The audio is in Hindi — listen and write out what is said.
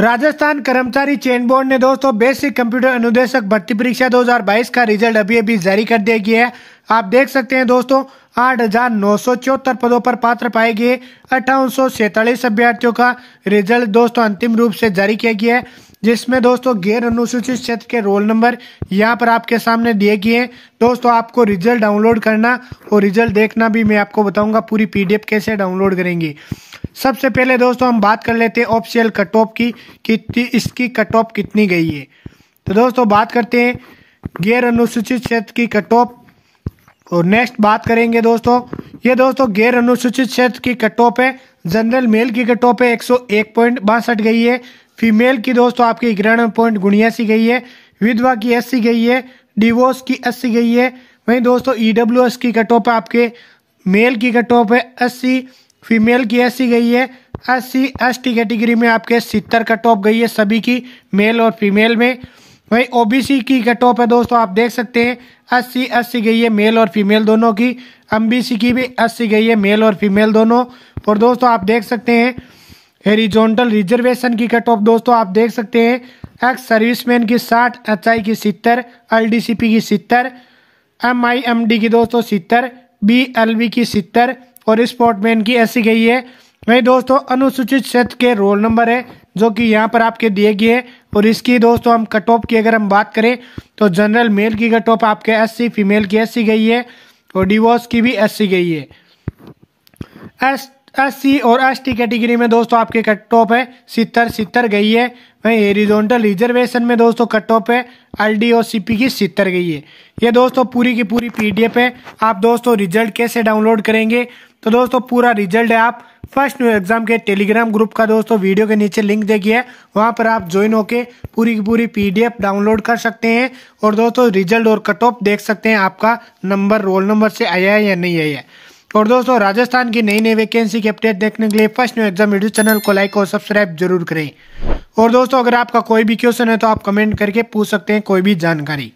राजस्थान कर्मचारी चयन बोर्ड ने दोस्तों बेसिक कंप्यूटर अनुदेशक भर्ती परीक्षा 2022 का रिजल्ट अभी अभी जारी कर दिया गया है आप देख सकते हैं दोस्तों आठ हजार नौ सौ चौहत्तर पदों पर पात्र पाए गए अठावन सौ सैतालीस अभ्यर्थियों का रिजल्ट दोस्तों अंतिम रूप से जारी किया गया है जिसमें दोस्तों गैर अनुसूचित क्षेत्र के रोल नंबर यहाँ पर आपके सामने दिए गए हैं दोस्तों आपको रिजल्ट डाउनलोड करना और रिजल्ट देखना भी मैं आपको बताऊंगा पूरी पीडीएफ कैसे डाउनलोड करेंगे सबसे पहले दोस्तों हम बात कर लेते हैं ऑफिशियल कट ऑफ की कितनी इसकी कट ऑफ कितनी गई है तो दोस्तों बात करते हैं गैर अनुसूचित क्षेत्र की कट ऑफ और नेक्स्ट बात करेंगे दोस्तों ये दोस्तों गैर अनुसूचित क्षेत्र की कट ऑफ है जनरल मेल की कटो पे एक सौ एक पॉइंट बासठ गई है फीमेल की दोस्तों आपकी इक्यानवे पॉइंट गुणियासी गई है विधवा की अस्सी गई है डिवोर्स की अस्सी गई है वहीं दोस्तों ई डब्ल्यू एस की कटो पे आपके मेल की कटो पे अस्सी फीमेल की अस्सी गई है अस्सी एस टी कैटेगरी में आपके सितर कटॉप गई है सभी की मेल और फीमेल में वहीं ओबीसी की कटॉप है दोस्तों आप देख सकते हैं अस्सी अस्सी गई है मेल और फीमेल दोनों की अम्बीसी की भी अस्सी गई है मेल और फीमेल दोनों और दोस्तों आप देख सकते हैं हेरिजोनटल रिजर्वेशन की कट ऑफ दोस्तों आप देख सकते हैं एक्स सर्विसमैन की साठ एच की सितर एल की सितर एम आई एम डी की दोस्तों सितर बी एल वी की सितर और स्पोर्टमैन की ऐसी गई है वही दोस्तों अनुसूचित क्षेत्र के रोल नंबर है जो कि यहाँ पर आपके दिए गए हैं और इसकी दोस्तों हम कट ऑफ की अगर हम बात करें तो जनरल मेल की कट ऑफ आपके एस फीमेल की ऐसी सी गई है और डिवोर्स की भी एस सी गई है एस एस सी और एस टी कैटेगरी में दोस्तों आपके कट टॉप है सितर सितर गई है वहीं एरिजोनटल रिजर्वेशन में दोस्तों कट टॉप है एल डी और सी पी की सितर गई है ये दोस्तों पूरी की पूरी पी डी एफ है आप दोस्तों रिजल्ट कैसे डाउनलोड करेंगे तो दोस्तों पूरा रिजल्ट है आप फर्स्ट न्यू एग्जाम के टेलीग्राम ग्रुप का दोस्तों वीडियो के नीचे लिंक देखिए है वहाँ पर आप ज्वाइन होकर पूरी की पूरी पीडीएफ डाउनलोड कर सकते हैं और दोस्तों रिजल्ट और कट ऑफ देख सकते हैं आपका नंबर रोल नंबर से आया है या नहीं आया है और दोस्तों राजस्थान की नई नई वैकेंसी की अपडेट देखने के लिए first new exam YouTube channel को लाइक और सब्सक्राइब जरूर करें और दोस्तों अगर आपका कोई भी क्वेश्चन है तो आप कमेंट करके पूछ सकते हैं कोई भी जानकारी